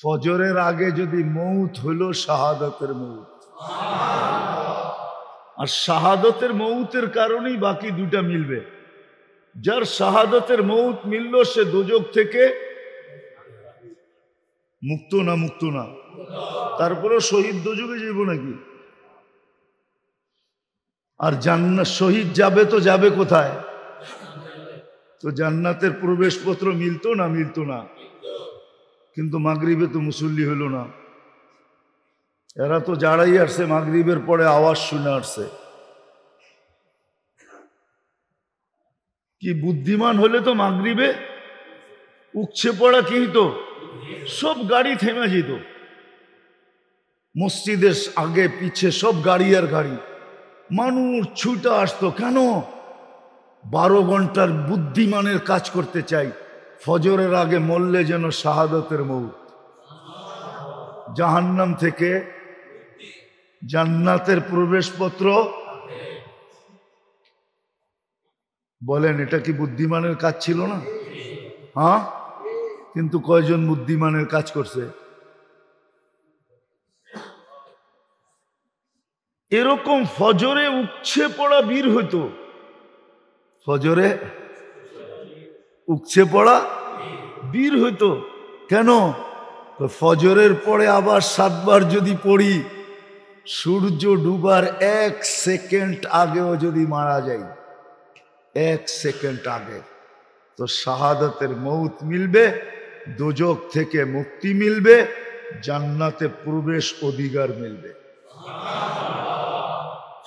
ফজরের আগে যদি মৌত হলো শাহাদতের মৌত আর শাহাদতের মৌতের কারণেই বাকি দুটা মিলবে যার শাহাদতের মৌত মিলল সে দুজক থেকে মুক্ত না মুক্ত না তারপরে শহীদ দুজকে যাব নাকি আর জান্নাত শহীদ যাবে তো যাবে কোথায় তো জান্নাতের প্রবেশপত্র মিলতো না মিলতো না কিন্তু মাগরীবে তো মুসল্লি হইল না এরা তো জাড়াই আসছে মাগরীবের পরে আওয়াজ শুনে আসছে কি বুদ্ধিমান হলে তো মাগরীবে উচ্ছে পড়া কি তো সব গাড়ি থেমে যেত মসজিদের আগে পিছে সব গাড়ি আর গাড়ি মানুষ ছুটা আসতো কেন বারো ঘন্টার বুদ্ধিমানের কাজ করতে চাই ফজরের আগে মরলে যেন শাহাদতের মৌত জাহান্নাম থেকে জান্নাতের প্রবেশপত্র বলেন এটা কি বুদ্ধিমানের কাজ ছিল না হ্যাঁ কিন্তু কয়জন বুদ্ধিমানের কাজ করছে এরকম ফজরে উচ্ছে পড়া বীর হইতো ফজরে উকছে পড়া বীর হইতো কেন ফজরের পরে আবার সাতবার যদি পড়ি সূর্য ডুবার এক সেকেন্ড আগেও যদি মারা যাই এক সেকেন্ড আগে তো শাহাদাতের মৌত মিলবে দোজক থেকে মুক্তি মিলবে জান্নাতে প্রবেশ অধিকার মিলবে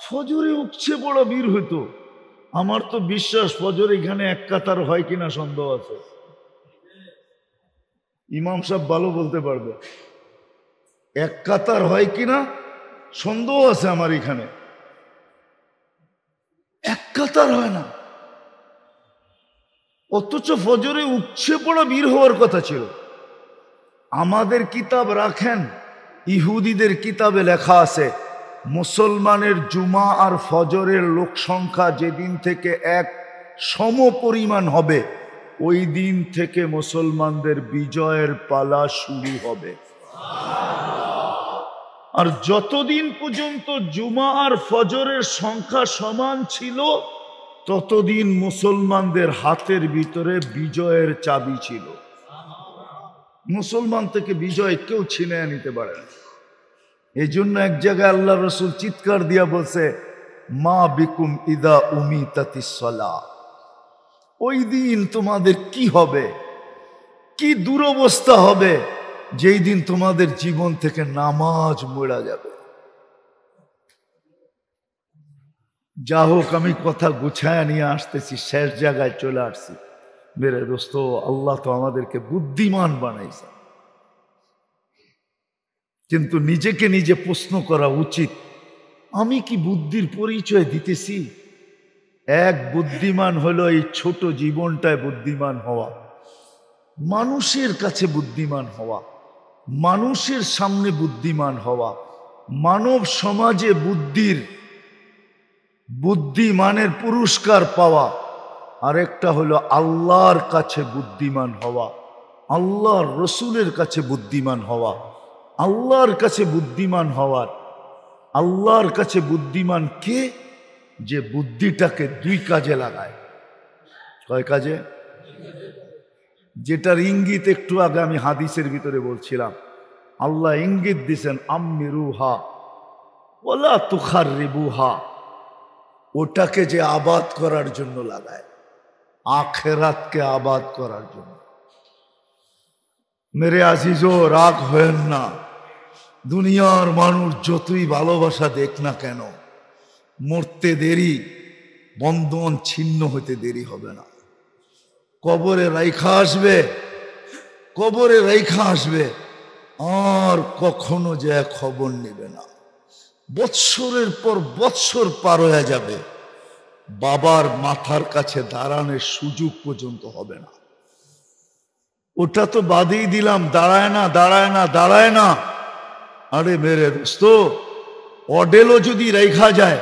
ফজরে উঠছে বড় বীর হইতো আমার তো বিশ্বাস ফজর এখানে এক কাতার হয় কিনা সন্দেহ আছে ইমাম সাহেব ভালো বলতে পারবে এক কাতার হয় কিনা সন্দেহ আছে আমার এখানে এক কাতার হয় না অথচ ফজরে উচ্ছে পড়া বীর হওয়ার কথা ছিল আমাদের কিতাব রাখেন ইহুদিদের কিতাবে লেখা আছে মুসলমানের জুমা আর ফজরের লোক সংখ্যা যেদিন থেকে এক সম পরিমাণ হবে ওই দিন থেকে মুসলমানদের বিজয়ের পালা শুরু হবে আর যতদিন পর্যন্ত জুমা আর ফজরের সংখ্যা সমান ছিল ততদিন মুসলমানদের হাতের ভিতরে বিজয়ের চাবি ছিল মুসলমান থেকে বিজয় কেউ ছিনে নিতে পারে না এই জন্য এক জায়গায় আল্লাহ রসুল চিৎকার দিয়া বলছে মা বিকুম ইদা উমি তাতিসলা ওই দিন তোমাদের কি হবে কি দুরবস্থা হবে যেই দিন তোমাদের জীবন থেকে নামাজ মোড়া যাবে যা হোক আমি কথা গুছায় নিয়ে আসতেছি শেষ জায়গায় চলে আসছি মেরে দোস্ত আল্লাহ তো আমাদেরকে বুদ্ধিমান বানাইছে কিন্তু নিজেকে নিজে প্রশ্ন করা উচিত আমি কি বুদ্ধির পরিচয় দিতেছি এক বুদ্ধিমান হলো এই ছোট জীবনটায় বুদ্ধিমান হওয়া মানুষের কাছে বুদ্ধিমান হওয়া মানুষের সামনে বুদ্ধিমান হওয়া মানব সমাজে বুদ্ধির বুদ্ধিমানের পুরস্কার পাওয়া আরেকটা হলো আল্লাহর কাছে বুদ্ধিমান হওয়া আল্লাহর রসুলের কাছে বুদ্ধিমান হওয়া আল্লাহর কাছে বুদ্ধিমান হওয়ার আল্লাহর কাছে বুদ্ধিমান কে যে বুদ্ধিটাকে দুই কাজে লাগায় কয় কাজে যেটার ইঙ্গিত একটু আগে আমি হাদিসের ভিতরে বলছিলাম আল্লাহ ইঙ্গিত দিছেন আম্মি রুহা ওলা তুখার রিবুহা ওটাকে যে আবাদ করার জন্য লাগায় আখেরাতকে আবাদ করার জন্য মেরে আজিজও রাগ হয়েন না দুনিয়ার মানুষ যতই ভালোবাসা দেখ না কেন মরতে দেরি বন্ধন ছিন্ন হতে দেরি হবে না কবরে রাইখা আসবে কবরে রাইখা আসবে আর কখনো যে খবর নেবে না বৎসরের পর বৎসর পার হয়ে যাবে বাবার মাথার কাছে দাঁড়ানোর সুযোগ পর্যন্ত হবে না ওটা তো বাদেই দিলাম দাঁড়ায় না দাঁড়ায় না দাঁড়ায় না আরে মেরে দোস্ত অডেলও যদি রেখা যায়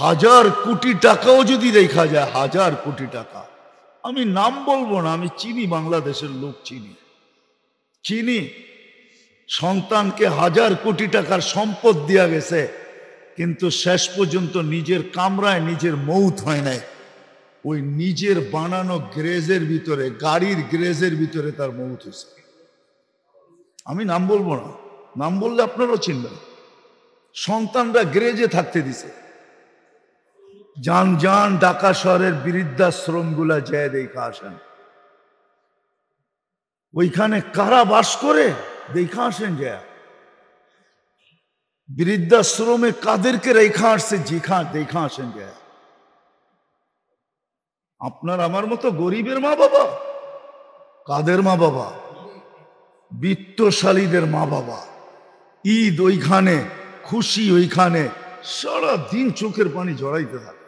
হাজার কোটি টাকাও যদি রেখা যায় হাজার কোটি টাকা আমি নাম বলবো না আমি চিনি বাংলাদেশের লোক চিনি চিনি সন্তানকে হাজার কোটি টাকার সম্পদ দেওয়া গেছে কিন্তু শেষ পর্যন্ত নিজের কামরায় নিজের মৌত হয় নাই ওই নিজের বানানো গ্রেজের ভিতরে গাড়ির গ্রেজের ভিতরে তার মৌত হয়েছে আমি নাম বলবো না নাম বললে আপনারাও চিনবেন সন্তানরা গ্রেজে থাকতে দিছে যান যান ডাকা শহরের বৃদ্ধাশ্রম গুলা যায় দেখা আসেন ওইখানে কারা বাস করে দেখা আসেন যায় বৃদ্ধাশ্রমে কাদেরকে রেখা আসছে জিখা দেখা আসেন যায় আপনার আমার মতো গরিবের মা বাবা কাদের মা বাবা বিত্তশালীদের মা বাবা ঈদ ওইখানে খুশি ওইখানে সারা দিন চোখের পানি জড়াইতে থাকে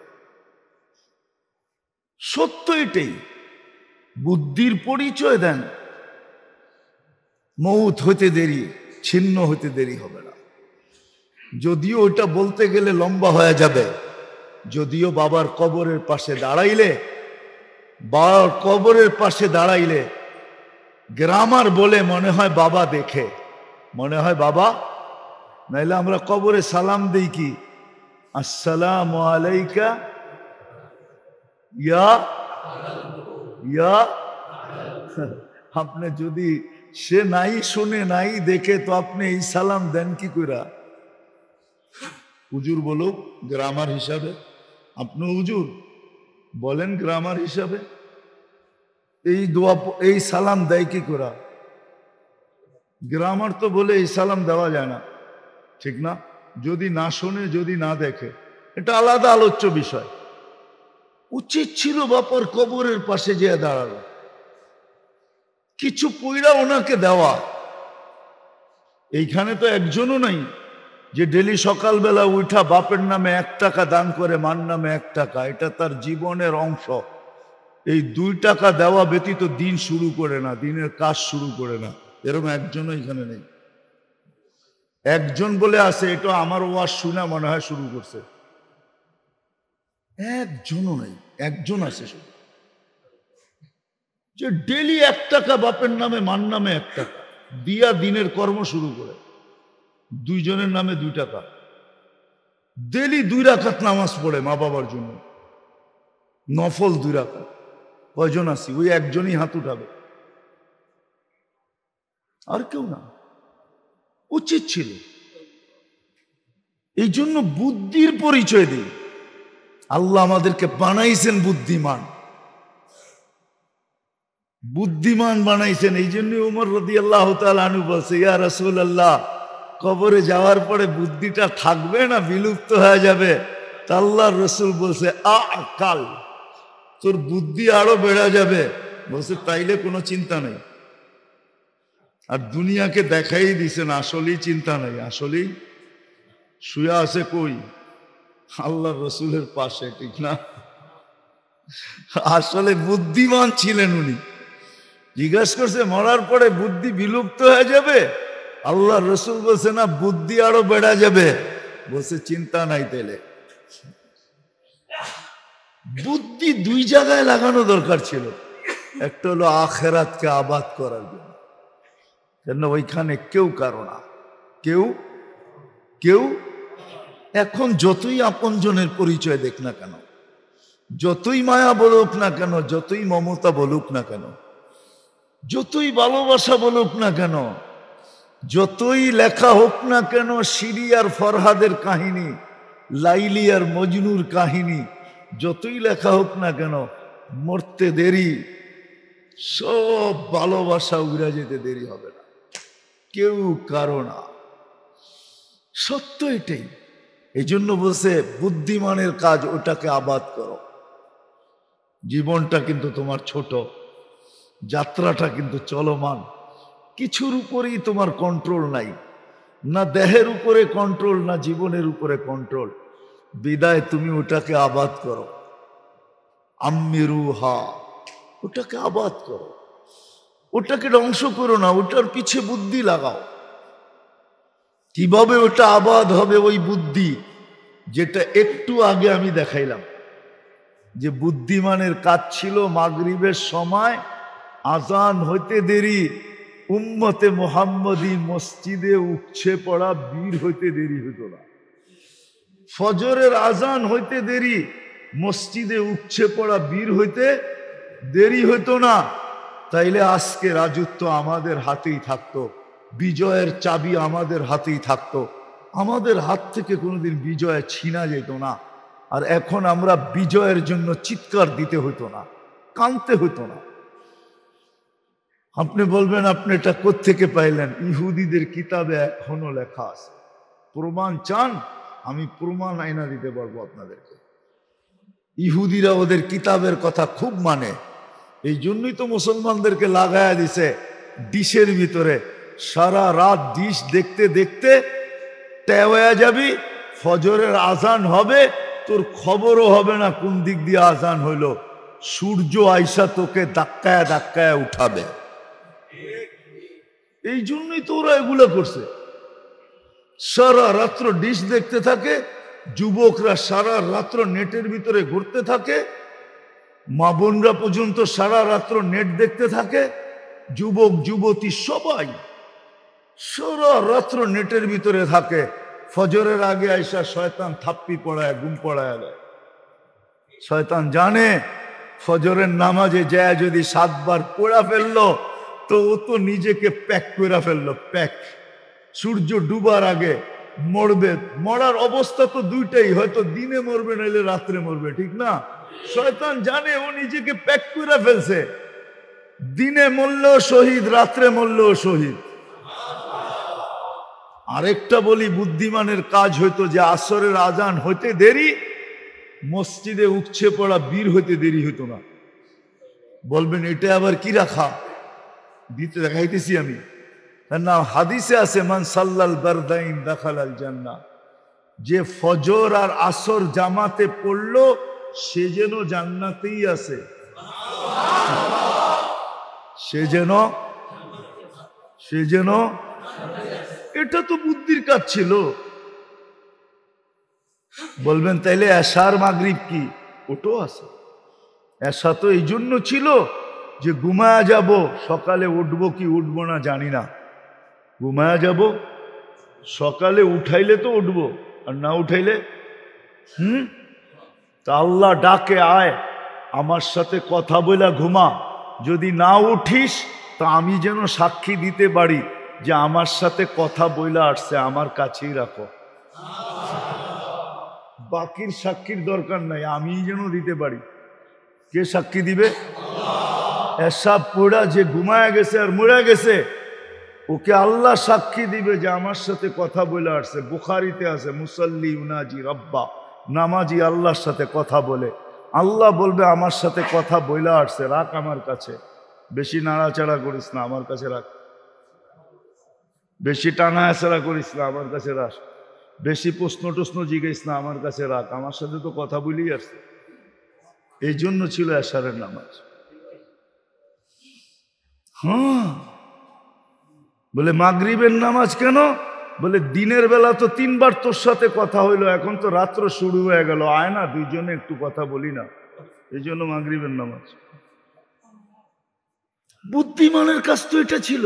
সত্য এটাই বুদ্ধির পরিচয় দেন মৌত হতে দেরি ছিন্ন হতে দেরি হবে না যদিও ওটা বলতে গেলে লম্বা হয়ে যাবে যদিও বাবার কবরের পাশে দাঁড়াইলে বাবার কবরের পাশে দাঁড়াইলে গ্রামার বলে মনে হয় বাবা দেখে মনে হয় বাবা নাইলে আমরা কবরে সালাম দিই কি আসসালাম আলাইকা ইয়া ইয়া আপনি যদি সে নাই শুনে নাই দেখে তো আপনি এই সালাম দেন কি কইরা উজুর বলুক গ্রামার হিসাবে আপনি উজুর বলেন গ্রামার হিসাবে এই দোয়া এই সালাম দেয় কি করা গ্রামার তো বলে এই সালাম দেওয়া যায় না ঠিক না যদি না শোনে যদি না দেখে এটা আলাদা আলোচ্য বিষয় উচিত ছিল বাপার কবরের পাশে যেয়ে দাঁড়ালো কিছু পইরা ওনাকে দেওয়া এইখানে তো একজনও নাই যে ডেলি সকালবেলা উঠা বাপের নামে এক টাকা দান করে মার নামে এক টাকা এটা তার জীবনের অংশ এই দুই টাকা দেওয়া ব্যতীত দিন শুরু করে না দিনের কাজ শুরু করে না এরকম একজনও এখানে নেই একজন বলে আছে এটা আমার ওয়াজ শুনা মনে হয় শুরু করছে একজনও নেই একজন আছে যে ডেলি এক টাকা বাপের নামে মান নামে এক টাকা দিয়া দিনের কর্ম শুরু করে দুইজনের নামে দুই টাকা ডেলি দুই রাখাত নামাজ পড়ে মা বাবার জন্য নফল দুই রাখাত কয়জন আসি ওই একজনই হাত উঠাবে আর কেউ না উচিত ছিল এই জন্য বুদ্ধির পরিচয় দিই আল্লাহ আমাদেরকে বানাইছেন বুদ্ধিমান বুদ্ধিমান বানাইছেন এই জন্য উমর রদি আল্লাহ বলছে ইয়া রসুল আল্লাহ কবরে যাওয়ার পরে বুদ্ধিটা থাকবে না বিলুপ্ত হয়ে যাবে আল্লাহ রসুল বলছে আ তোর বুদ্ধি আরো বেড়া যাবে বলছে তাইলে কোনো চিন্তা নেই আর দুনিয়াকে দেখাই দিছেন আসলেই চিন্তা নাই আসলেই শুয়ে আছে কই আল্লাহ রসুলের পাশে ঠিক না আসলে বুদ্ধিমান ছিলেন উনি জিজ্ঞাসা করছে মরার পরে বুদ্ধি বিলুপ্ত হয়ে যাবে আল্লাহ রসুল বলছে না বুদ্ধি আরো বেড়া যাবে বলছে চিন্তা নাই তেলে বুদ্ধি দুই জায়গায় লাগানো দরকার ছিল একটা হলো আখেরাতকে আবাদ করার জন্য কেন ওইখানে কেউ কারো না কেউ কেউ এখন যতই আপনজনের পরিচয় দেখ না কেন যতই মায়া বলুক না কেন যতই মমতা বলুক না কেন যতই ভালোবাসা বলুক না কেন যতই লেখা হোক না কেন সিরি আর ফরহাদের কাহিনী লাইলি আর মজনুর কাহিনী যতই লেখা হোক না কেন মরতে দেরি সব ভালোবাসা উড়া যেতে দেরি হবে কেউ কারো না সত্য এটাই এই জন্য বলছে বুদ্ধিমানের কাজ ওটাকে আবাদ করো জীবনটা কিন্তু তোমার ছোট যাত্রাটা কিন্তু চলমান কিছুর উপরেই তোমার কন্ট্রোল নাই না দেহের উপরে কন্ট্রোল না জীবনের উপরে কন্ট্রোল বিদায় তুমি ওটাকে আবাদ করো আম্মিরু হা ওটাকে আবাদ করো ওটাকে ধ্বংস করো না ওটার পিছে বুদ্ধি লাগাও কিভাবে ওটা আবাদ হবে ওই বুদ্ধি যেটা একটু আগে আমি দেখাইলাম যে বুদ্ধিমানের কাজ ছিল মাগরিবের সময় আজান হইতে দেরি উম্মতে মোহাম্মদী মসজিদে উঠছে পড়া বীর হইতে দেরি হতো না ফজরের আজান হইতে দেরি মসজিদে উঠছে পড়া বীর হইতে দেরি হতো না তাইলে আজকে রাজত্ব আমাদের হাতেই থাকত বিজয়ের চাবি আমাদের হাতেই থাকত আমাদের হাত থেকে কোনোদিন বিজয় ছিনা যেত না আর এখন আমরা বিজয়ের জন্য চিৎকার দিতে হতো না কানতে হতো না আপনি বলবেন আপনি এটা কোথেকে পাইলেন ইহুদিদের কিতাবে এখনো লেখা আছে প্রমাণ চান আমি প্রমাণ আইনা দিতে পারবো আপনাদেরকে ইহুদিরা ওদের কিতাবের কথা খুব মানে এই জন্যই তো মুসলমানদেরকে লাগায়া দিছে ডিশের ভিতরে সারা রাত ডিশ দেখতে দেখতে টেওয়া যাবি ফজরের আজান হবে তোর খবরও হবে না কোন দিক দিয়ে আজান হইলো সূর্য আইসা তোকে ধাক্কায় ধাক্কায় উঠাবে এই জন্যই তো ওরা এগুলো করছে সারা রাত্র ডিশ দেখতে থাকে যুবকরা সারা রাত্র নেটের ভিতরে ঘুরতে থাকে মা বোনরা পর্যন্ত সারা রাত্র নেট দেখতে থাকে যুবক যুবতী সবাই সারা রাত্র নেটের ভিতরে থাকে ফজরের আগে আইসা শয়তান থাপ্পি পড়ায় গুম পড়ায় দেয় শয়তান জানে ফজরের নামাজে যায় যদি সাতবার পোড়া ফেললো তো ও তো নিজেকে প্যাক করে ফেললো প্যাক সূর্য ডুবার আগে মরবে মরার অবস্থা তো দুইটাই হয়তো দিনে মরবে নাইলে রাত্রে মরবে ঠিক না শয়তান জানে ও নিজেকে প্যাক করে ফেলছে দিনে মূল্য শহীদ রাত্রে মূল্য শহীদ আরেকটা বলি বুদ্ধিমানের কাজ হইতো যে আসরের আজান হইতে দেরি মসজিদে উঠছে পড়া বীর হইতে দেরি হতো না বলবেন এটা আবার কি রাখা দিতে দেখাইতেছি আমি তার নাম হাদিসে আছে মান সাল্লাল বারদাইন দেখালাল জান্না যে ফজর আর আসর জামাতে পড়লো সে যেন জান্নাতেই আছে সে যেন সে যেন এটা তো বুদ্ধির কাজ ছিল বলবেন তাইলে এশার মাগরিব কি ওটাও আছে এশা তো এই জন্য ছিল যে ঘুমায়া যাব সকালে উঠবো কি উঠবো না জানি না ঘুমায়া যাব সকালে উঠাইলে তো উঠবো আর না উঠাইলে হুম তা আল্লাহ ডাকে আয় আমার সাথে কথা বলে ঘুমা যদি না উঠিস তা আমি যেন সাক্ষী দিতে পারি যে আমার সাথে কথা বইলা আসছে আমার কাছেই রাখো বাকির সাক্ষীর দরকার নাই আমি যেন দিতে পারি কে সাক্ষী দিবে এসব পোড়া যে ঘুমায় গেছে আর মরে গেছে ওকে আল্লাহ সাক্ষী দিবে যে আমার সাথে কথা বলে আসছে বুখারিতে আছে মুসল্লি উনাজি রব্বা নামাজি আল্লাহর সাথে কথা বলে আল্লাহ বলবে আমার সাথে কথা বইলা আসছে রাখ আমার কাছে বেশি নাড়াচাড়া করিস না আমার কাছে রাখ বেশি টানা আছাড়া করিস না আমার কাছে রাখ বেশি প্রশ্ন টশ্ন জিজ্ঞেস না আমার কাছে রাখ আমার সাথে তো কথা বলেই আসছে এই জন্য ছিল আসারের নামাজ হ্যাঁ বলে মাগরিবের নামাজ কেন বলে দিনের বেলা তো তিনবার তোর সাথে কথা হইলো এখন তো রাত্র শুরু হয়ে গেল আয় না দুইজনে একটু কথা বলি না এই জন্য মাগরিবের নামাজ বুদ্ধিমানের কাজ তো এটা ছিল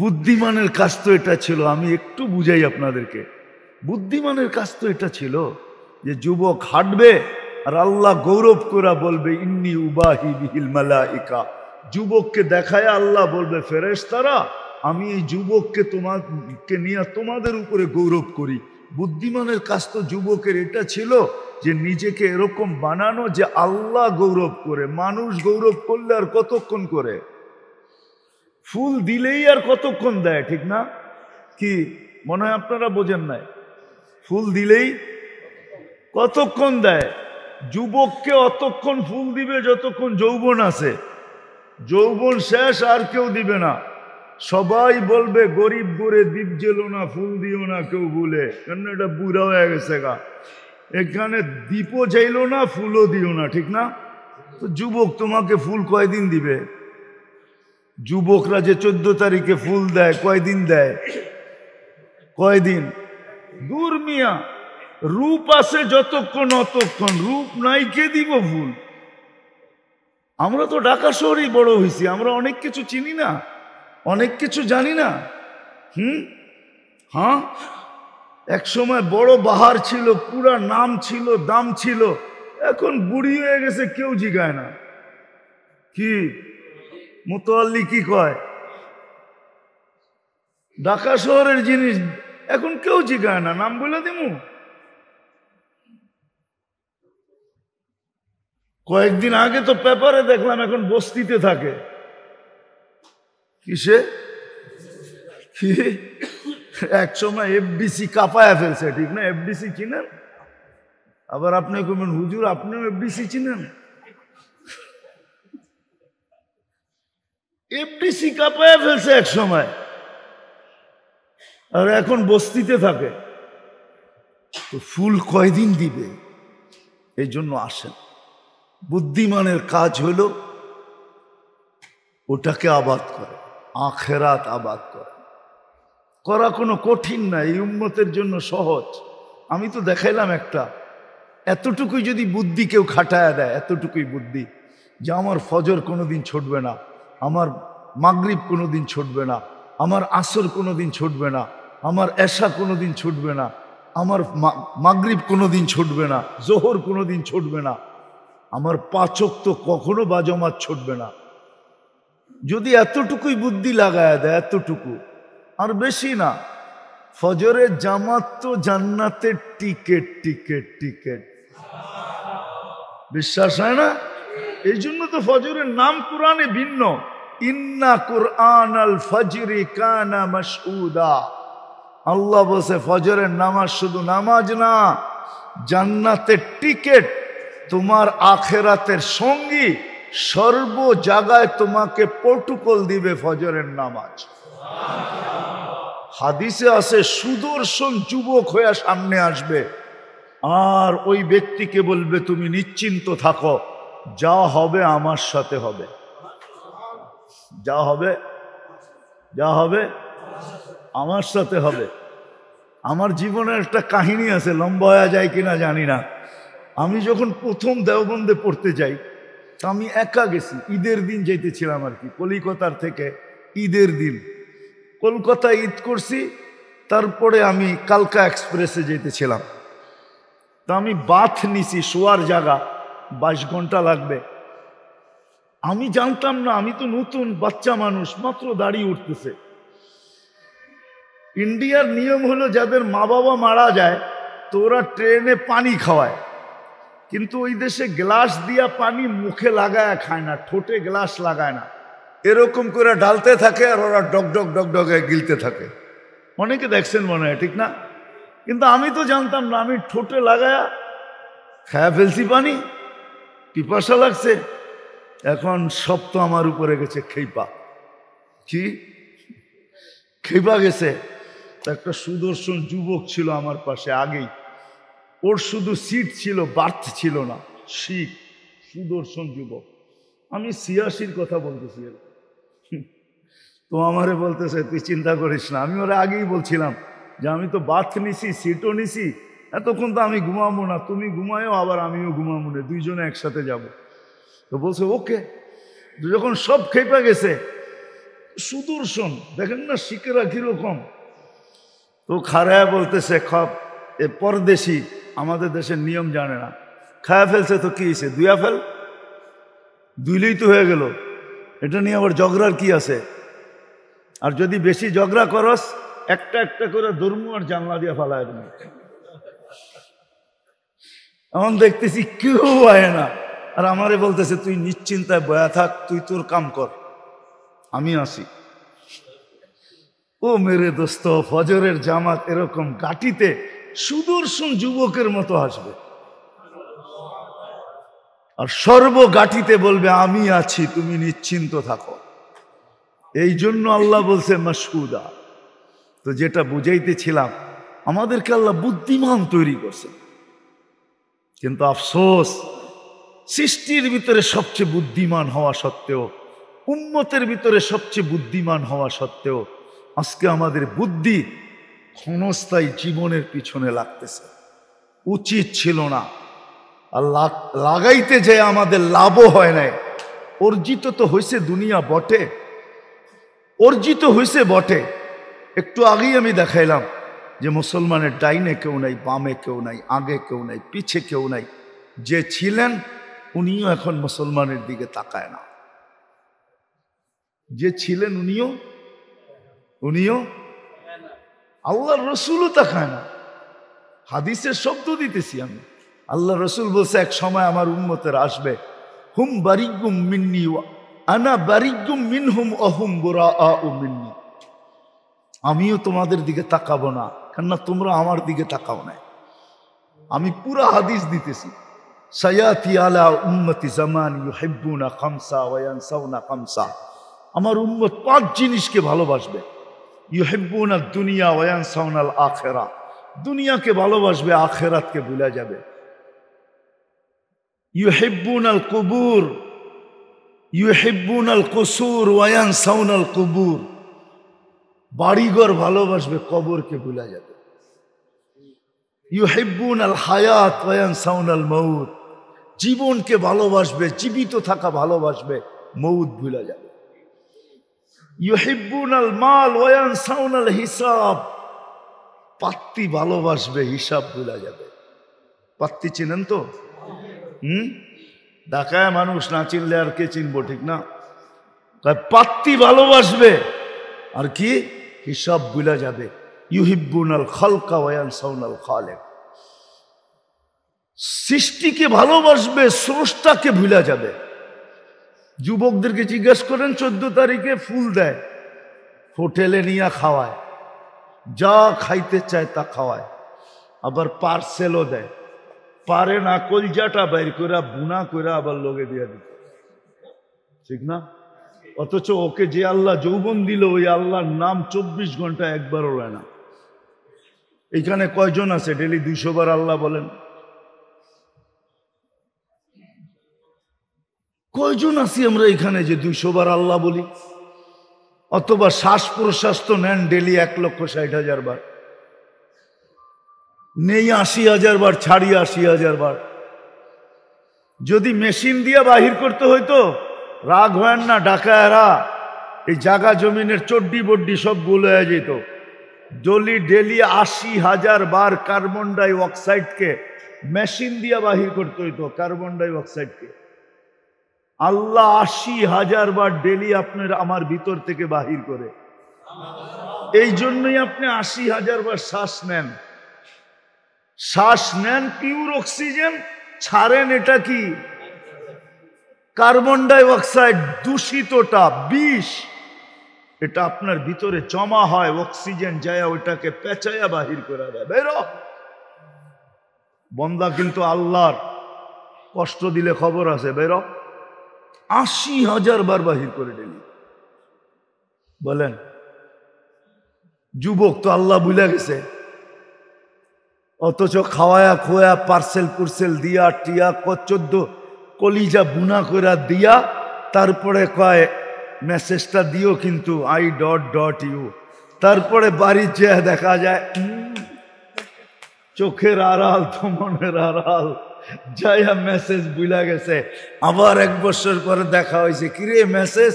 বুদ্ধিমানের কাজ তো এটা ছিল আমি একটু বুঝাই আপনাদেরকে বুদ্ধিমানের কাজ তো এটা ছিল যে যুবক হাঁটবে আর আল্লাহ গৌরব করা বলবে ইন্নি উবাহি বিহিল ইকা যুবককে দেখায় আল্লাহ বলবে ফেরেস তারা আমি এই যুবককে তোমাকে নিয়ে তোমাদের উপরে গৌরব করি বুদ্ধিমানের কাজ তো যুবকের এটা ছিল যে নিজেকে এরকম বানানো যে আল্লাহ গৌরব করে মানুষ গৌরব করলে আর কতক্ষণ করে ফুল দিলেই আর কতক্ষণ দেয় ঠিক না কি মনে হয় আপনারা বোঝেন নাই ফুল দিলেই কতক্ষণ দেয় যুবককে অতক্ষণ ফুল দিবে যতক্ষণ যৌবন আছে যৌবন শেষ আর কেউ দিবে না সবাই বলবে গরিব গরে দ্বীপ জেলো না ফুল দিও না কেউ বলে কেন এটা বুড়া হয়ে গেছে গা এখানে দ্বীপও চাইলো না ফুলও দিও না ঠিক না তো যুবক তোমাকে ফুল কয়দিন দিবে যুবকরা যে চোদ্দ তারিখে ফুল দেয় কয়দিন দেয় কয়দিন দূর মিয়া রূপ আছে যতক্ষণ অতক্ষণ রূপ নাই কে দিব ফুল আমরা তো ঢাকা শহরেই বড় হয়েছি আমরা অনেক কিছু চিনি না অনেক কিছু জানি না হুম হ্যাঁ এক সময় বড় বাহার ছিল পুরা নাম ছিল দাম ছিল এখন বুড়ি হয়ে গেছে কেউ জিগায় না কি মোতোয়াল্লি কি কয় ঢাকা শহরের জিনিস এখন কেউ জিগায় না নাম বলে দিমু কয়েকদিন আগে তো পেপারে দেখলাম এখন বস্তিতে থাকে কিসে কি এক সময় এফবিসি কাঁপায়া ফেলছে ঠিক না এফডিসি চিনেন আবার আপনি কমেন হুজুর আপনিও এফবিসি চিনেন এফডিসি কাঁপায়া ফেলছে এক সময় আর এখন বস্তিতে থাকে তো ফুল কয়দিন দিবে এই জন্য আসেন বুদ্ধিমানের কাজ হলো ওটাকে আবাদ করে আখেরাত আবাদ করা করা কোনো কঠিন না এই উন্মতের জন্য সহজ আমি তো দেখাইলাম একটা এতটুকুই যদি বুদ্ধি কেউ খাটায় দেয় এতটুকুই বুদ্ধি যে আমার ফজর কোনো দিন ছুটবে না আমার মাগরীব কোনো দিন ছুটবে না আমার আসর কোনো দিন ছুটবে না আমার এশা কোনো দিন ছুটবে না আমার মাগরীব কোনো দিন ছুটবে না জোহর কোনো দিন ছুটবে না আমার পাচক তো কখনো বাজমাত ছুটবে না যদি এতটুকুই বুদ্ধি লাগায় দেয় এতটুকু আর বেশি না ফজরের জামাত তো জান্নাতের টিকেট টিকেট টিকেট বিশ্বাস হয় না এই জন্য তো ফজরের নাম কোরআনে ভিন্ন ইন্না কোরআন আল ফজরি কানা মাসউদা আল্লাহ বসে ফজরের নামাজ শুধু নামাজ না জান্নাতের টিকেট তোমার আখেরাতের সঙ্গী সর্ব জায়গায় তোমাকে প্রোটোকল দিবে ফজরের নামাজ হাদিসে আছে সুদর্শন যুবক হয়ে সামনে আসবে আর ওই ব্যক্তিকে বলবে তুমি নিশ্চিন্ত থাকো যা হবে আমার সাথে হবে যা হবে যা হবে আমার সাথে হবে আমার জীবনের একটা কাহিনী আছে লম্বা হয়ে যায় কিনা জানি না আমি যখন প্রথম দেওবন্দে পড়তে যাই তো আমি একা গেছি ঈদের দিন যেতেছিলাম আর কি কলিকতার থেকে ঈদের দিন কলকাতা ঈদ করছি তারপরে আমি কালকা এক্সপ্রেসে যেতেছিলাম তো আমি বাথ নিছি শোয়ার জায়গা বাইশ ঘন্টা লাগবে আমি জানতাম না আমি তো নতুন বাচ্চা মানুষ মাত্র দাঁড়িয়ে উঠতেছে ইন্ডিয়ার নিয়ম হলো যাদের মা বাবা মারা যায় তো ওরা ট্রেনে পানি খাওয়ায় কিন্তু ওই দেশে গ্লাস দিয়া পানি মুখে লাগায় খায় না ঠোঁটে গ্লাস লাগায় না এরকম করে ডালতে থাকে আর ওরা ডকডক ডকডকে গিলতে থাকে অনেকে দেখছেন মনে হয় ঠিক না কিন্তু আমি তো জানতাম না আমি ঠোঁটে লাগায়া খায়া ফেলছি পানি পিপাসা লাগছে এখন সব তো আমার উপরে গেছে খেইপা কি খেইপা গেছে একটা সুদর্শন যুবক ছিল আমার পাশে আগেই ওর শুধু সিট ছিল বার্থ ছিল না শিখ সুদর্শন যুবক আমি সিয়াসির কথা বলতেছি তো আমারে বলতেছে তুই চিন্তা করিস না আমি ওরা আগেই বলছিলাম যে আমি তো বার্থ নিছি সিটও নিছি এতক্ষণ তো আমি ঘুমাবো না তুমি ঘুমায়ও আবার আমিও ঘুমাবো না দুইজনে একসাথে যাব। তো বলছে ওকে যখন সব খেপে গেছে সুদর্শন দেখেন না শিখেরা কীরকম তো খারায় বলতেছে খপ এ পরদেশি আমাদের দেশের নিয়ম জানে না খায়া ফেলছে তো কী হয়েছে দুয়া ফেল দুইলেই তো হয়ে গেল এটা নিয়ে আবার ঝগড়ার কি আছে আর যদি বেশি ঝগড়া করস একটা একটা করে দুর্মু আর জানলা দিয়ে ফেলা তুমি এমন দেখতেছি কেউ আয় না আর আমারে বলতেছে তুই নিশ্চিন্তায় বয়া থাক তুই তোর কাম কর আমি আসি ও মেরে দোস্ত ফজরের জামাত এরকম গাটিতে সুদর্শন যুবকের মতো আসবে আর সর্বগাঠিতে বলবে আমি আছি তুমি নিশ্চিন্ত থাকো এই জন্য আল্লাহ বলছে মাসুদা তো যেটা বুঝাইতেছিলাম আমাদেরকে আল্লাহ বুদ্ধিমান তৈরি করছে কিন্তু আফসোস সৃষ্টির ভিতরে সবচেয়ে বুদ্ধিমান হওয়া সত্ত্বেও উন্মতের ভিতরে সবচেয়ে বুদ্ধিমান হওয়া সত্ত্বেও আজকে আমাদের বুদ্ধি ক্ষণস্থায়ী জীবনের পিছনে লাগতেছে উচিত ছিল না আর লাগাইতে যে আমাদের লাভও হয় নাই অর্জিত তো হয়েছে দুনিয়া বটে অর্জিত হয়েছে বটে একটু আগেই আমি দেখাইলাম যে মুসলমানের ডাইনে কেউ নাই বামে কেউ নাই আগে কেউ নাই পিছে কেউ নাই যে ছিলেন উনিও এখন মুসলমানের দিকে তাকায় না যে ছিলেন উনিও উনিও আল্লাহর রসুলও তা খায় না হাদিসের শব্দ দিতেছি আমি আল্লাহ রসুল বলছে এক সময় আমার উন্মতের আসবে হুম বারিগুম মিন্নি আনা বারিগুম হুম অহুম বোরা আ ও মিন্নি আমিও তোমাদের দিকে তাকাবো না কেননা তোমরা আমার দিকে তাকাও না আমি পুরা হাদিস দিতেছি সায়াতি আলা উম্মতি জামান ইউ না খামসা ওয়ান সাউনা খামসা আমার উম্মত পাঁচ জিনিসকে ভালোবাসবে ইহেব্বুন আর দুনিয়া ওয়ান সাউনাল আখেরা দুনিয়াকে ভালোবাসবে আখেরাতকে ভুলে যাবে ইউহেব্বুন আল কবুর ইউহেব্বুন আল কসুর ওয়ান সাউনাল কবুর বাড়িঘর ভালোবাসবে কবরকে ভুলে যাবে ইউহেব্বুন আল হায়াত ওয়ান সাউনাল মৌত জীবনকে ভালোবাসবে জীবিত থাকা ভালোবাসবে মৌত ভুলে যাবে ইউহিব্বুনাল মাল ওয়ান সাউনাল হিসাব পাত্তি ভালোবাসবে হিসাব ভুলা যাবে পাত্তি চিনেন তো হুম ঢাকায় মানুষ না চিনলে আর কে চিনবো ঠিক না পাত্তি ভালোবাসবে আর কি হিসাব ভুলা যাবে ইউহিব্বুনাল খালকা ওয়ান সাউনাল খালে সৃষ্টিকে ভালোবাসবে স্রষ্টাকে ভুলা যাবে যুবকদেরকে জিজ্ঞেস করেন চোদ্দ তারিখে ফুল দেয় হোটেলে নিয়ে খাওয়ায় যা খাইতে চায় তা খাওয়ায় আবার পার্সেলও দেয় পারে না কলজাটা বাইর করে বুনা করে আবার লোকে দিয়ে দিত ঠিক না অথচ ওকে যে আল্লাহ যৌবন দিল ওই আল্লাহর নাম চব্বিশ ঘন্টা একবারও লয় না এখানে কয়জন আছে ডেলি দুইশো বার আল্লাহ বলেন কয়জন আছি আমরা এখানে যে দুইশো বার আল্লাহ বলি অথবা শ্বাস প্রশ্বাস তো নেন ডেলি এক লক্ষ ষাট হাজার বার নেই আশি হাজার বার ছাড়ি আশি হাজার বার যদি মেশিন দিয়ে বাহির করতে হইতো রাগ হয় না এরা এই জাগা জমিনের চড্ডি বড্ডি সব গলে যেত ডলি ডেলি আশি হাজার বার কার্বন ডাই অক্সাইডকে মেশিন দিয়ে বাহির করতে হইতো কার্বন ডাই অক্সাইডকে আল্লাহ আশি হাজার বার ডেলি আপনার আমার ভিতর থেকে বাহির করে এই জন্যই আপনি আশি হাজার বার শ্বাস নেন শ্বাস নেন পিউর অক্সিজেন ছাড়েন এটা কি কার্বন ডাইঅক্সাইড দূষিতটা বিষ এটা আপনার ভিতরে জমা হয় অক্সিজেন যায় ওটাকে পেঁচাইয়া বাহির করা দেয় বেরো বন্দা কিন্তু আল্লাহর কষ্ট দিলে খবর আছে বেরো আশি হাজার বার বাহির করে দিলি বলেন যুবক তো আল্লাহ বুঝে গেছে অথচ খাওয়ায়া খোয়া পার্সেল পুরসেল দিয়া টিয়া কচোদ্দ কলিজা বুনা করে দিয়া তারপরে কয় মেসেজটা দিও কিন্তু আই ডট ডট ইউ তারপরে বাড়ির চেয়ে দেখা যায় চোখের আড়াল তো মনের আড়াল যাইয়া মেসেজ বুলা গেছে আবার এক বছর পরে দেখা হয়েছে কিরে মেসেজ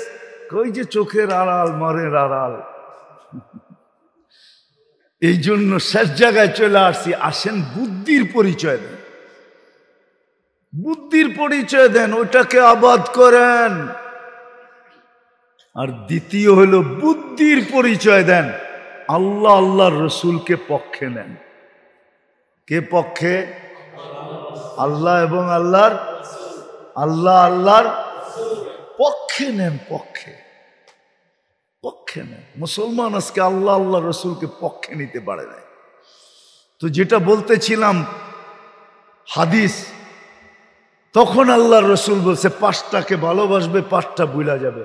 কই যে চোখের আড়াল মরের আড়াল এই জন্য শেষ জায়গায় চলে আসছি আসেন বুদ্ধির পরিচয় দেন বুদ্ধির পরিচয় দেন ওটাকে আবাদ করেন আর দ্বিতীয় হলো বুদ্ধির পরিচয় দেন আল্লাহ আল্লাহ রসুলকে পক্ষে নেন কে পক্ষে আল্লাহ এবং আল্লাহর আল্লাহ আল্লাহর পক্ষে নেন পক্ষে পক্ষে নেন মুসলমান আজকে আল্লাহ আল্লাহ রসুলকে পক্ষে নিতে পারে না তো যেটা বলতেছিলাম হাদিস তখন আল্লাহর রসুল বলছে পাঁচটাকে ভালোবাসবে পাঁচটা বুলা যাবে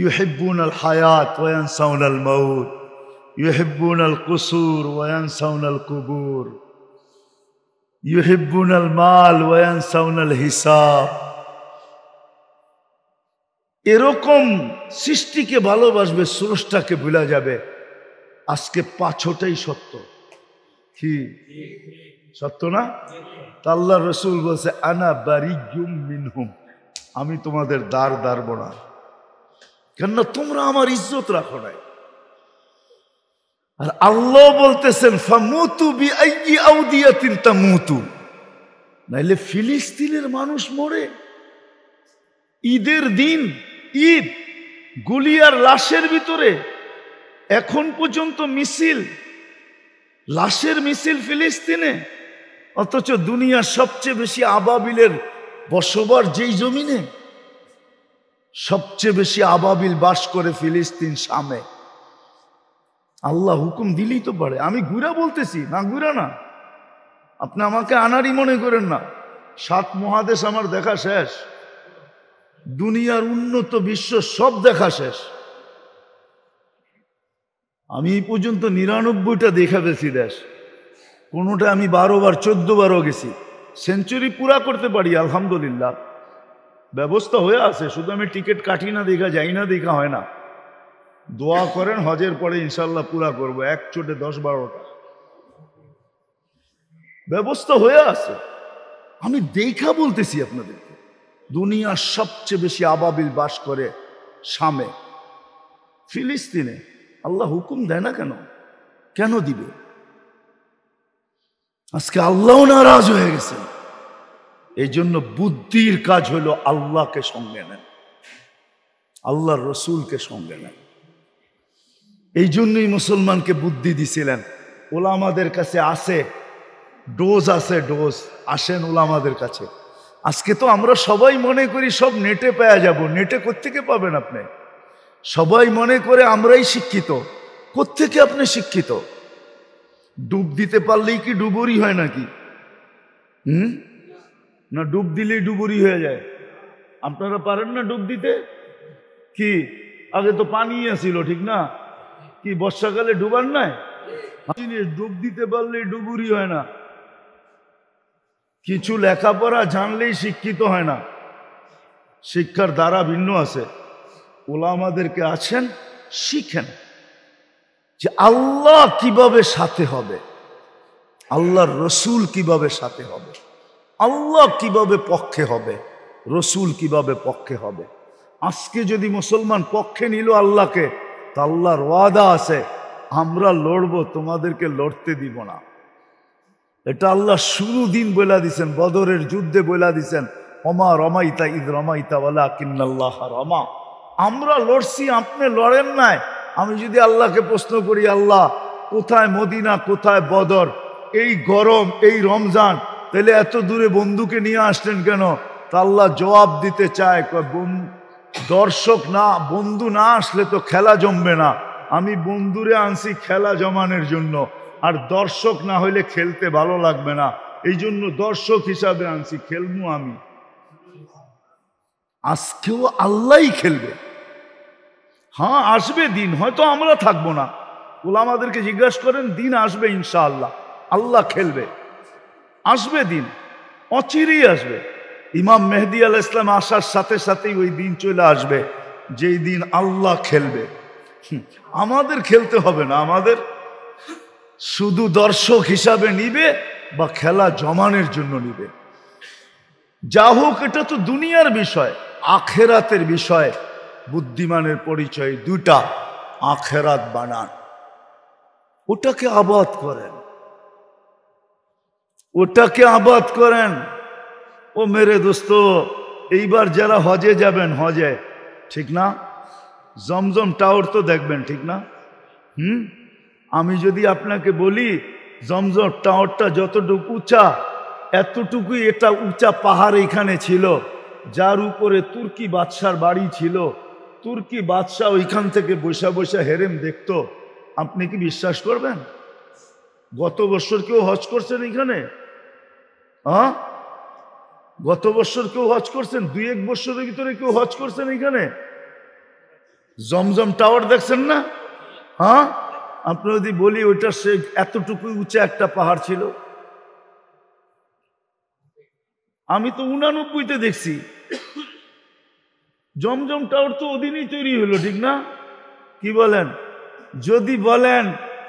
ইউ হেব্বুন আল হায়াত ওয়ান সাউন আল মাউদ হেব্বুন আল কুসুর ওয়ান সাউন আল কুবুর ইউহিবুন আল মাল ওয়ান সাউনাল হিসাব এরকম সৃষ্টিকে ভালোবাসবে স্রষ্টাকে ভুলা যাবে আজকে পাঁচটাই সত্য কি সত্য না আল্লাহ রসুল বলছে আনা বারিগুম মিনহুম আমি তোমাদের দ্বার দাঁড়ব না কেননা তোমরা আমার ইজ্জত রাখো নাই আর আল্লাহ বলতেছেন নাইলে ফিলিস্তিনের মানুষ মরে ঈদের দিন ঈদ গুলিয়ার লাশের ভিতরে এখন পর্যন্ত মিছিল লাশের মিছিল ফিলিস্তিনে অথচ দুনিয়ার সবচেয়ে বেশি আবাবিলের বসবার যেই জমিনে সবচেয়ে বেশি আবাবিল বাস করে ফিলিস্তিন সামে আল্লাহ হুকুম দিলেই তো পারে আমি ঘুরা বলতেছি না ঘুরা না আপনি আমাকে আনারই মনে করেন না সাত মহাদেশ আমার দেখা শেষ দুনিয়ার উন্নত বিশ্ব সব দেখা শেষ আমি এই পর্যন্ত নিরানব্বইটা দেখা পেয়েছি দেশ কোনোটা আমি বারো বার চোদ্দ বারও গেছি সেঞ্চুরি পুরা করতে পারি আলহামদুলিল্লাহ ব্যবস্থা হয়ে আছে শুধু আমি টিকিট কাটি না দেখা যাই না দেখা হয় না দোয়া করেন হজের পরে ইনশাল্লাহ পুরা করব এক চোটে দশ বারোটা ব্যবস্থা হয়ে আছে আমি দেখা বলতেছি আপনাদেরকে দুনিয়ার সবচেয়ে বেশি আবাবিল বাস করে সামে ফিলিস্তিনে আল্লাহ হুকুম দেয় না কেন কেন দিবে আজকে আল্লাহ নারাজ হয়ে গেছে এই জন্য বুদ্ধির কাজ হলো আল্লাহকে সঙ্গে নেন আল্লাহর রসুলকে সঙ্গে নেন এই জন্যই মুসলমানকে বুদ্ধি দিছিলেন ওলামাদের কাছে আসে ডোজ আছে ডোজ আসেন ওলামাদের কাছে আজকে তো আমরা সবাই মনে করি সব নেটে পাওয়া যাব নেটে কোত্থেকে পাবেন আপনি সবাই মনে করে আমরাই শিক্ষিত কোত্থেকে আপনি শিক্ষিত ডুব দিতে পারলেই কি ডুবুরি হয় নাকি হুম না ডুব দিলেই ডুবুরি হয়ে যায় আপনারা পারেন না ডুব দিতে কি আগে তো পানি ছিল ঠিক না কি বর্ষাকালে ডুবার নাই ডুব দিতে পারলে ডুবুরি হয় না কিছু লেখাপড়া জানলেই শিক্ষিত হয় না শিক্ষার দ্বারা ভিন্ন আছে ওলামাদেরকে আছেন শিখেন যে আল্লাহ কিভাবে সাথে হবে আল্লাহর রসুল কিভাবে সাথে হবে আল্লাহ কিভাবে পক্ষে হবে রসুল কিভাবে পক্ষে হবে আজকে যদি মুসলমান পক্ষে নিল আল্লাহকে তা আল্লাহর ওয়াদা আছে আমরা লড়বো তোমাদেরকে লড়তে দিব না এটা আল্লাহ শুরু দিন বলে দিছেন বদরের যুদ্ধে বইলা দিছেন অমা রমাইতা ঈদ রমাইতা বলা কিন্নাল্লাহ রমা আমরা লড়ছি আপনি লড়েন নাই আমি যদি আল্লাহকে প্রশ্ন করি আল্লাহ কোথায় মদিনা কোথায় বদর এই গরম এই রমজান তাহলে এত দূরে বন্ধুকে নিয়ে আসলেন কেন তা আল্লাহ জবাব দিতে চায় বন্ধু দর্শক না বন্ধু না আসলে তো খেলা জমবে না আমি বন্ধুরে আনছি খেলা জমানের জন্য আর দর্শক না হইলে খেলতে ভালো লাগবে না এই জন্য দর্শক হিসাবে আনছি খেলবো আমি আজকেও আল্লাহ খেলবে হ্যাঁ আসবে দিন হয়তো আমরা থাকবো না আমাদেরকে জিজ্ঞাসা করেন দিন আসবে ইনশাআল্লাহ আল্লাহ খেলবে আসবে দিন অচিরেই আসবে ইমাম মেহদি আল ইসলাম আসার সাথে সাথেই ওই দিন চলে আসবে যেই দিন আল্লাহ খেলবে আমাদের খেলতে হবে না আমাদের শুধু দর্শক হিসাবে নিবে বা খেলা জমানের জন্য নিবে যা হোক এটা তো দুনিয়ার বিষয় আখেরাতের বিষয় বুদ্ধিমানের পরিচয় দুটা আখেরাত বানান ওটাকে আবাদ করেন ওটাকে আবাদ করেন ও মেরে দোস্ত এইবার যারা হজে যাবেন হজে ঠিক না জমজম টাওয়ার তো দেখবেন ঠিক না হুম আমি যদি আপনাকে বলি জমজম টাওয়ারটা যতটুকু উঁচা এতটুকুই এটা উঁচা পাহাড় এখানে ছিল যার উপরে তুর্কি বাদশার বাড়ি ছিল তুর্কি বাদশাহ ওইখান থেকে বসা বসা হেরেম দেখত আপনি কি বিশ্বাস করবেন গত বছর কেউ হজ করছেন এখানে হ্যাঁ গত বছর কেউ হজ করছেন দুই এক বছরের ভিতরে কেউ হজ করছেন এখানে জমজম টাওয়ার দেখছেন না হ্যাঁ আপনি যদি বলি ওইটা সে এতটুকু উঁচা একটা পাহাড় ছিল আমি তো উনানব্বইতে দেখছি জমজম টাওয়ার তো ওদিনই তৈরি হলো ঠিক না কি বলেন যদি বলেন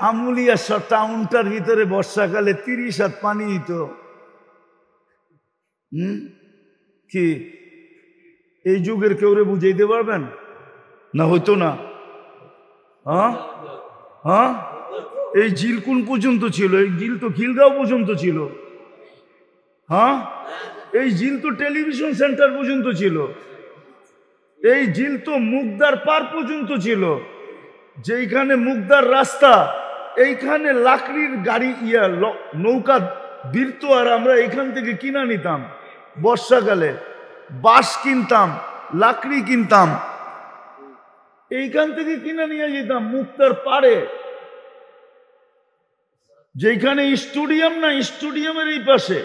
আমুলিয়া টাউনটার ভিতরে বর্ষাকালে তিরিশ হাত পানি দিত হুম কি এই যুগের কেউরে বুঝাইতে পারবেন না হতো না হ্যাঁ হ্যাঁ এই ঝিল কোন পর্যন্ত ছিল এই ঝিল তো খিলগাঁও পর্যন্ত ছিল হ্যাঁ এই ঝিল তো টেলিভিশন সেন্টার পর্যন্ত ছিল এই ঝিল তো মুগদার পার পর্যন্ত ছিল যেইখানে মুগদার রাস্তা এইখানে লাকড়ির গাড়ি ইয়া নৌকা বীরত আর আমরা এইখান থেকে কিনা নিতাম বর্ষাকালে বাঁশ কিনতাম লাকড়ি কিনতাম এইখান থেকে কিনে নিয়ে যেতাম মুক্তার পারে যেখানে স্টুডিয়াম না স্টুডিয়ামের এই পাশে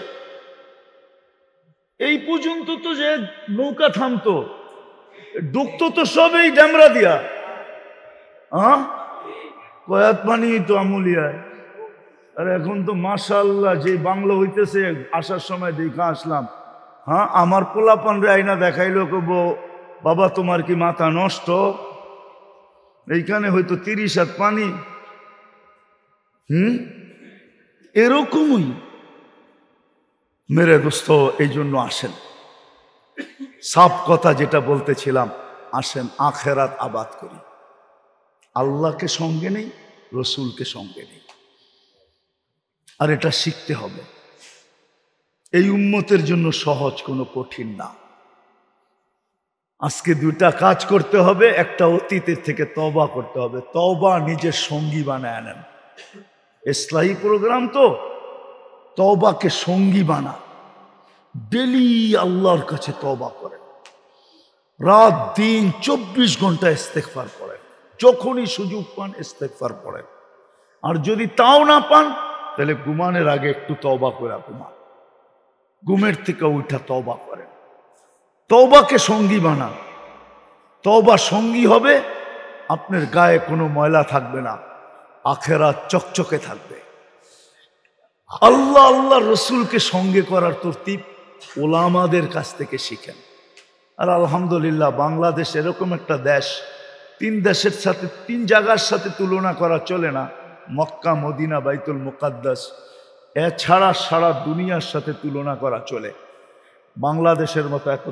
এই পর্যন্ত তো যে নৌকা থামতো ডুবতো তো সব এই ড্যামরা দিয়া হ্যাঁ কয়াত পানি তো আমুলিয়ায় আর এখন তো আল্লাহ যে বাংলা হইতেছে আসার সময় দেখা আসলাম হ্যাঁ আমার পোলাপানরে আইনা দেখাইলো কবো বাবা তোমার কি মাথা নষ্ট এইখানে হয়তো তিরিশ হাত পানি হুম এরকমই মেরে দোস্ত এই জন্য আসেন সাপ কথা যেটা বলতেছিলাম আসেন আখেরাত আবাদ করি আল্লাহকে সঙ্গে নেই রসুলকে সঙ্গে নেই আর এটা শিখতে হবে এই উম্মতের জন্য সহজ কোনো কঠিন না আজকে দুটা কাজ করতে হবে একটা অতীতের থেকে তবা করতে হবে তবা নিজের সঙ্গী বানায় আনেন এসলাই প্রোগ্রাম তো তবাকে সঙ্গী বানা ডেলি আল্লাহর কাছে তবা করেন রাত দিন চব্বিশ ঘন্টা ইস্তেকফার করে যখনই সুযোগ পান ইস্তেকফার করে আর যদি তাও না পান তাহলে ঘুমানের আগে একটু তবা করে ঘুমান ঘুমের থেকে উঠা তবা করেন তবাকে সঙ্গী বানান তবা সঙ্গী হবে আপনার গায়ে কোনো ময়লা থাকবে না আখেরা চকচকে থাকবে আল্লাহ আল্লাহ রসুলকে সঙ্গে করার তর্তিব ওলামাদের কাছ থেকে শিখেন আর আলহামদুলিল্লাহ বাংলাদেশ এরকম একটা দেশ তিন দেশের সাথে তিন জায়গার সাথে তুলনা করা চলে না মক্কা মদিনা বাইতুল মুকাদ্দাস এছাড়া সারা দুনিয়ার সাথে তুলনা করা চলে বাংলাদেশের মতো এত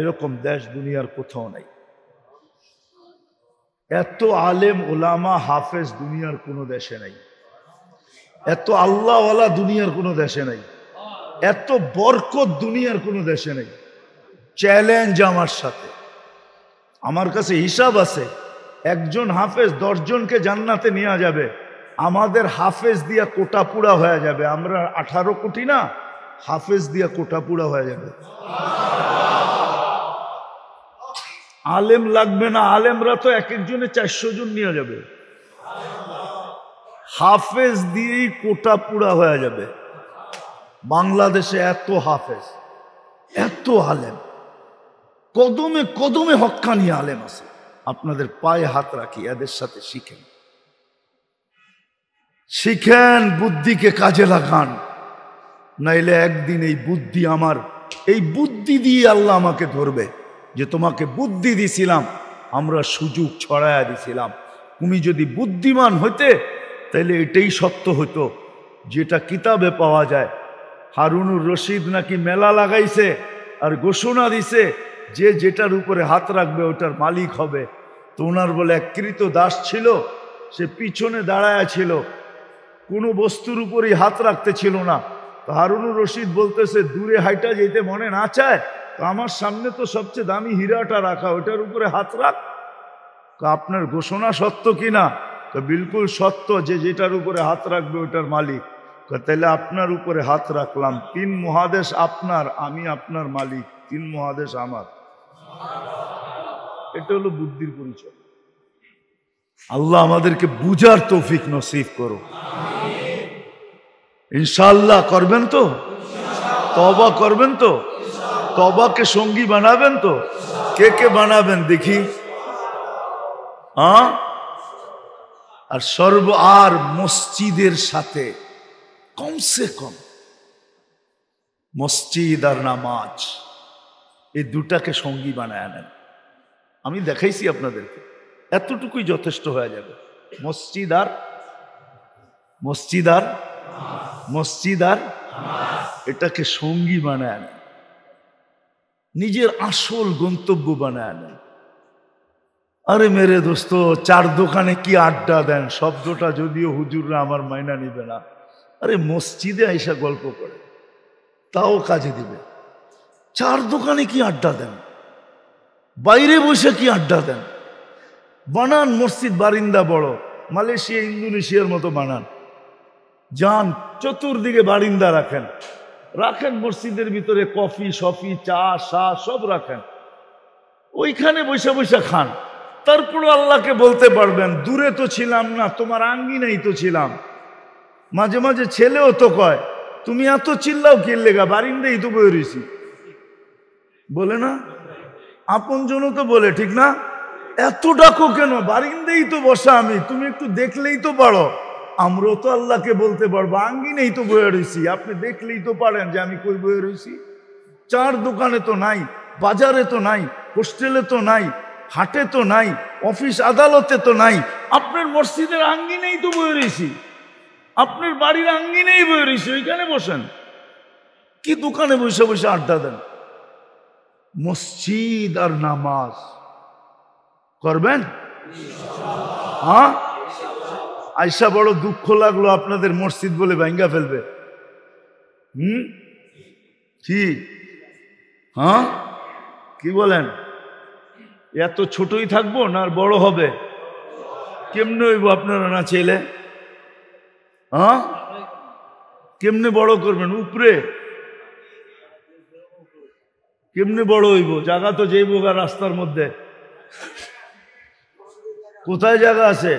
এরকম দেশ দুনিয়ার কোথাও নাই এত আলেম ওলামা হাফেজ দুনিয়ার কোনো দেশে নাই এত আল্লাহওয়ালা দুনিয়ার কোনো দেশে নাই এত বরকত দুনিয়ার কোনো দেশে নেই চ্যালেঞ্জ আমার সাথে আমার কাছে হিসাব আছে একজন হাফেজ দশজনকে জান্নাতে নেওয়া যাবে আমাদের হাফেজ দিয়া কোটা পুরা হয়ে যাবে আমরা আঠারো কোটি না হাফেজ দিয়া কোটা পুরা হয়ে যাবে আলেম লাগবে না আলেমরা তো এক একজনে চারশো জন নিয়ে যাবে হাফেজ দিয়েই কোটা পুরা হয়ে যাবে বাংলাদেশে এত হাফেজ এত আলেম কদমে কদমে হক্কানি আলেম আছে আপনাদের পায়ে হাত রাখি এদের সাথে শিখেন শিখেন বুদ্ধিকে কাজে লাগান নাইলে একদিন এই বুদ্ধি আমার এই বুদ্ধি দিয়ে আল্লাহ আমাকে ধরবে যে তোমাকে বুদ্ধি দিছিলাম আমরা সুযোগ ছড়ায় দিছিলাম তুমি যদি বুদ্ধিমান হইতে তাইলে এটাই সত্য হতো যেটা কিতাবে পাওয়া যায় হারুনুর রশিদ নাকি মেলা লাগাইছে আর ঘোষণা দিছে যে যেটার উপরে হাত রাখবে ওটার মালিক হবে তো ওনার বলে এক কৃত দাস ছিল সে পিছনে দাঁড়ায়া ছিল কোনো বস্তুর উপরেই হাত রাখতে ছিল না হারুনুর রশিদ বলতেছে দূরে হাইটা যেতে মনে না চায় তো আমার সামনে তো সবচেয়ে দামি হীরাটা রাখা ওটার উপরে হাত রাখ আপনার ঘোষণা সত্য কি না তো বিলকুল সত্য যে যেটার উপরে হাত রাখবে ওটার মালিক তাহলে আপনার উপরে হাত রাখলাম তিন মহাদেশ আপনার আমি আপনার মালিক তিন মহাদেশ আমার এটা হলো বুদ্ধির পরিচয় আল্লাহ আমাদেরকে বুঝার তৌফিক নসিফ করো ইনশাল্লাহ করবেন তো তবা করবেন তো তবাকে সঙ্গী বানাবেন তো কে কে বানাবেন দেখি আর সর্ব আর মসজিদের সাথে কমসে কম মসজিদ আর নামাজ এই দুটাকে সঙ্গী বানায় আনেন আমি দেখাইছি আপনাদেরকে এতটুকুই যথেষ্ট হয়ে যাবে মসজিদ আর মসজিদ আর মসজিদ আর এটাকে সঙ্গী বানায় না নিজের আসল গন্তব্য বানায় না আরে মেরে দোস্ত চার দোকানে কি আড্ডা দেন শব্দটা যদিও হুজুররা আমার মাইনা নিবে না আরে মসজিদে আইসা গল্প করে তাও কাজে দিবে চার দোকানে কি আড্ডা দেন বাইরে বসে কি আড্ডা দেন বানান মসজিদ বারিন্দা বড় মালয়েশিয়া ইন্দোনেশিয়ার মতো বানান যান চতুর্দিকে বারিন্দা রাখেন রাখেন মসজিদের ভিতরে কফি সফি চা সা সব রাখেন ওইখানে বৈশা বৈশা খান তারপরও আল্লাহকে বলতে পারবেন দূরে তো ছিলাম না তোমার আঙ্গিনাই তো ছিলাম মাঝে মাঝে ছেলেও তো কয় তুমি এত চিল্লাও লেগা বারিন্দাই তো বয়ে রয়েছি বলে না আপন জনও তো বলে ঠিক না এত ডাকো কেন বারিন্দেই তো বসা আমি তুমি একটু দেখলেই তো পারো আমরাও তো আল্লাহকে বলতে পারবো আঙ্গি নেই তো বয়ে রয়েছি আপনি দেখলেই তো পারেন যে আমি কই বয়ে রয়েছি চার দোকানে তো নাই বাজারে তো নাই হোস্টেলে তো নাই হাটে তো নাই অফিস আদালতে তো নাই আপনার মসজিদের আঙ্গিনেই তো বয়ে রয়েছি আপনার বাড়ির আঙ্গিনেই বয়ে রয়েছি ওইখানে বসেন কি দোকানে বসে বসে আড্ডা দেন মসজিদ আর নামাজ করবেন হ্যাঁ আয়সা বড় দুঃখ লাগলো আপনাদের মসজিদ বলে ভেঙ্গা ফেলবে হুম কি হ্যাঁ কি বলেন এত ছোটই থাকবো না আর বড় হবে কেমনে হইব আপনারা না ছেলে হ্যাঁ কেমনে বড় করবেন উপরে কেমনে বড় হইব জায়গা তো যেইব রাস্তার মধ্যে কোথায় জায়গা আছে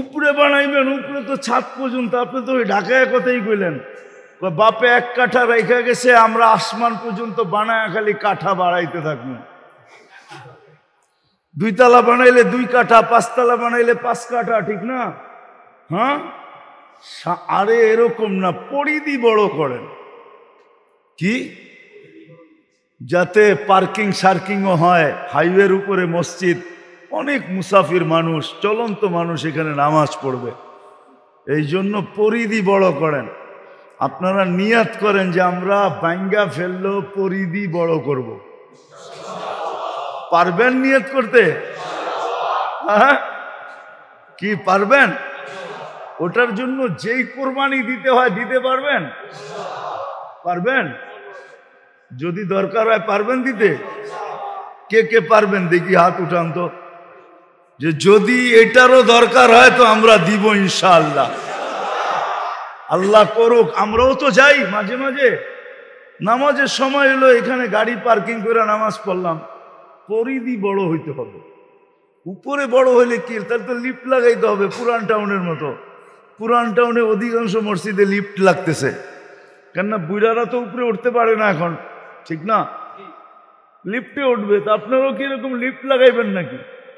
উপরে বানাইবেন উপরে তো ছাদ পর্যন্ত আপনি তো ওই ঢাকায় কথাই কইলেন বাপে এক কাঠা রেখা গেছে আমরা আসমান পর্যন্ত বানায় খালি কাঠা বাড়াইতে থাকবো দুইতলা বানাইলে দুই কাঠা পাঁচতলা বানাইলে পাঁচ কাঠা ঠিক না হ্যাঁ আরে এরকম না পরিধি বড় করেন কি যাতে পার্কিং সার্কিংও হয় হাইওয়ের উপরে মসজিদ অনেক মুসাফির মানুষ চলন্ত মানুষ এখানে নামাজ পড়বে এই জন্য পরিধি বড় করেন আপনারা নিয়াত করেন যে আমরা বাঙ্গা ফেললেও পরিধি বড় করব। পারবেন নিয়াত করতে হ্যাঁ কি পারবেন ওটার জন্য যেই কোরবানি দিতে হয় দিতে পারবেন পারবেন যদি দরকার হয় পারবেন দিতে কে কে পারবেন দেখি হাত উঠান তো যে যদি এটারও দরকার হয় তো আমরা দিব ইনশাআল্লাহ আল্লাহ করুক আমরাও তো যাই মাঝে মাঝে নামাজের সময় হলো এখানে গাড়ি পার্কিং করে নামাজ পড়লাম পরিধি বড় হইতে হবে উপরে বড় হইলে কি তাহলে তো লিফট লাগাইতে হবে পুরান টাউনের মতো পুরান টাউনে অধিকাংশ মসজিদে লিফ্ট লাগতেছে কেননা বুড়ারা তো উপরে উঠতে পারে না এখন ঠিক না লিফ্টে উঠবে তা আপনারাও কিরকম লিফ্ট লাগাইবেন নাকি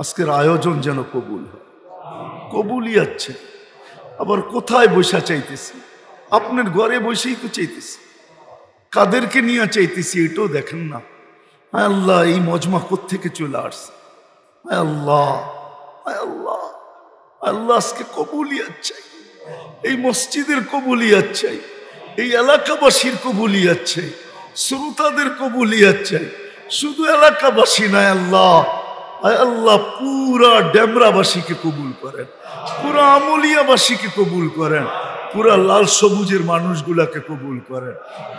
আজকের আয়োজন যেন কবুল কবুলই আছে আবার কোথায় বসা চাইতেছি আপনার ঘরে বসেই তো চাইতেছি কাদেরকে নিয়ে চাইতেছি এটাও দেখেন না আল্লাহ এই মজমা কোথেকে চলে আসছে আল্লাহ আল্লাহ আল্লাহ আজকে কবুলিয়াত চাই এই মসজিদের কবুলিয়াত চাই এই এলাকাবাসীর কবুলিয়াত চাই শ্রোতাদের কবুলিয়াত চাই শুধু এলাকাবাসী নয় আল্লাহ আল্লাহ পুরা ডেমরাবাসীকে কবুল করেন পুরা আমলিয়াবাসীকে কবুল করেন পুরা লাল সবুজের মানুষগুলাকে কবুল করেন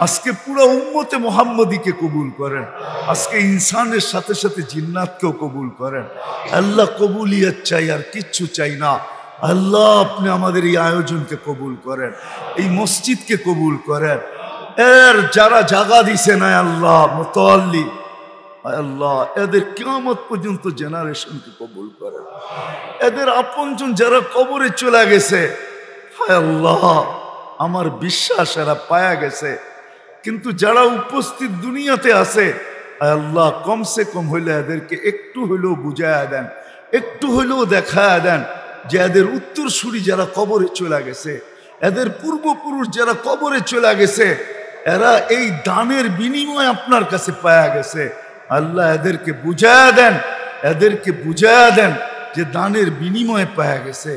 আজকে পুরা উম্মতে মোহাম্মদীকে কবুল করেন আজকে ইনসানের সাথে সাথে জিন্নাতকেও কবুল করেন আল্লাহ কবুলিয়ার চাই আর কিচ্ছু চাই না আল্লাহ আপনি আমাদের এই আয়োজনকে কবুল করেন এই মসজিদকে কবুল করেন এর যারা জাগা দিছে না আল্লাহ মতোয়াল্লি আল্লাহ এদের কেমত পর্যন্ত জেনারেশনকে কবুল করেন এদের আপনজন যারা কবরে চলে গেছে আল্লাহ আমার বিশ্বাস এরা পায়া গেছে কিন্তু যারা উপস্থিত দুনিয়াতে আছে আল্লাহ কমসে কম হইলে এদেরকে একটু হইলেও বুঝায়া দেন একটু হইলেও দেখা দেন যে এদের উত্তরসূরি যারা কবরে চলে গেছে এদের পূর্বপুরুষ যারা কবরে চলে গেছে এরা এই দানের বিনিময় আপনার কাছে পায়া গেছে আল্লাহ এদেরকে বুঝা দেন এদেরকে বুঝা দেন যে দানের বিনিময়ে পাওয়া গেছে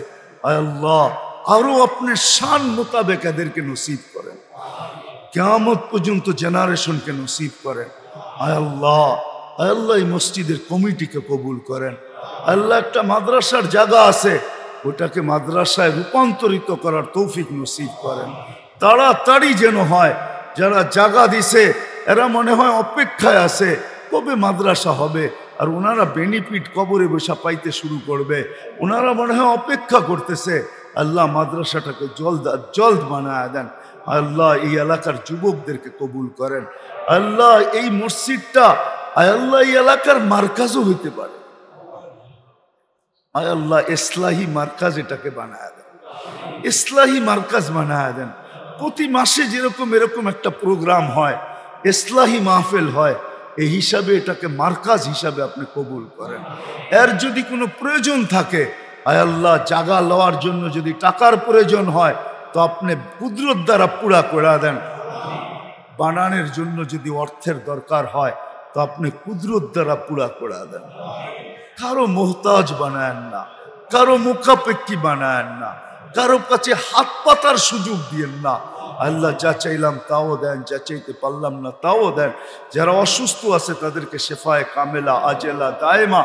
আল্লাহ আরো আপনার শান মোতাবেক এদেরকে নসিব করেন কেয়ামত পর্যন্ত জেনারেশনকে নসিব করেন আয় আল্লাহ আয় আল্লাহ এই মসজিদের কমিটিকে কবুল করেন আল্লাহ একটা মাদ্রাসার জায়গা আছে ওটাকে মাদ্রাসায় রূপান্তরিত করার তৌফিক নসিব করেন তাড়াতাড়ি যেন হয় যারা জায়গা দিছে এরা মনে হয় অপেক্ষায় আছে কবে মাদ্রাসা হবে আর ওনারা বেনিফিট কবরে বসা পাইতে শুরু করবে ওনারা মনে হয় অপেক্ষা করতেছে আল্লাহ মাদ্রাসাটাকে জলদ জলদ বানায় দেন আল্লাহ এই এলাকার যুবকদেরকে কবুল করেন আল্লাহ এই মসজিদটা আল্লাহ এই এলাকার মার্কাজও হইতে পারে আয় আল্লাহ ইসলাহি মার্কাজ এটাকে বানায় দেন ইসলাহি মার্কাজ বানায় দেন প্রতি মাসে যেরকম এরকম একটা প্রোগ্রাম হয় ইসলাহি মাহফিল হয় এই হিসাবে এটাকে মার্কাজ হিসাবে আপনি কবুল করেন এর যদি কোনো প্রয়োজন থাকে আল্লাহ জাগা লওয়ার জন্য যদি টাকার প্রয়োজন হয় তো আপনি কুদরত দ্বারা পুরা করে দেন বানানের জন্য যদি অর্থের দরকার হয় তো আপনি কুদরত দ্বারা পুরা করে দেন কারো মোহতাজ বানায়েন না কারো মুখাপেক্ষি বানায়েন না কারো কাছে হাত পাতার সুযোগ দিয়েন না আল্লাহ যা চাইলাম তাও দেন যা চাইতে পারলাম না তাও দেন যারা অসুস্থ আছে তাদেরকে শেফায় কামেলা আজেলা দায়মা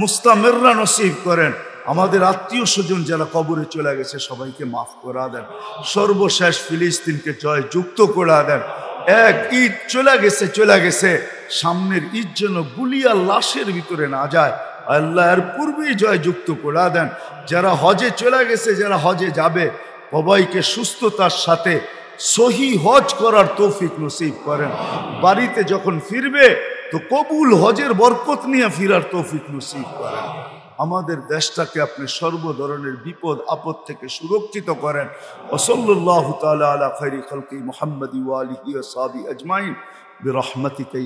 মুস্তামেররা নসিব করেন আমাদের আত্মীয় স্বজন যারা কবরে চলে গেছে সবাইকে মাফ করা দেন সর্বশেষ ফিলিস্তিনকে জয় যুক্ত করা দেন এক ঈদ চলে গেছে চলে গেছে সামনের ঈদ যেন গুলিয়া লাশের ভিতরে না যায় আল্লাহর পূর্বেই জয় যুক্ত করা দেন যারা হজে চলে গেছে যারা হজে যাবে সবাইকে সুস্থতার সাথে সহি হজ করার তৌফিক নসিব করেন বাড়িতে যখন ফিরবে তো কবুল হজের বরকত নিয়ে ফিরার তৌফিক নসিব করেন আমাদের দেশটাকে আপনি সর্ব ধরনের বিপদ আপদ থেকে সুরক্ষিত করেন ওসল্লাহ তালা আলা খৈরি খলকি মোহাম্মদ আলহি সাবি আজমাইন বিরহমতি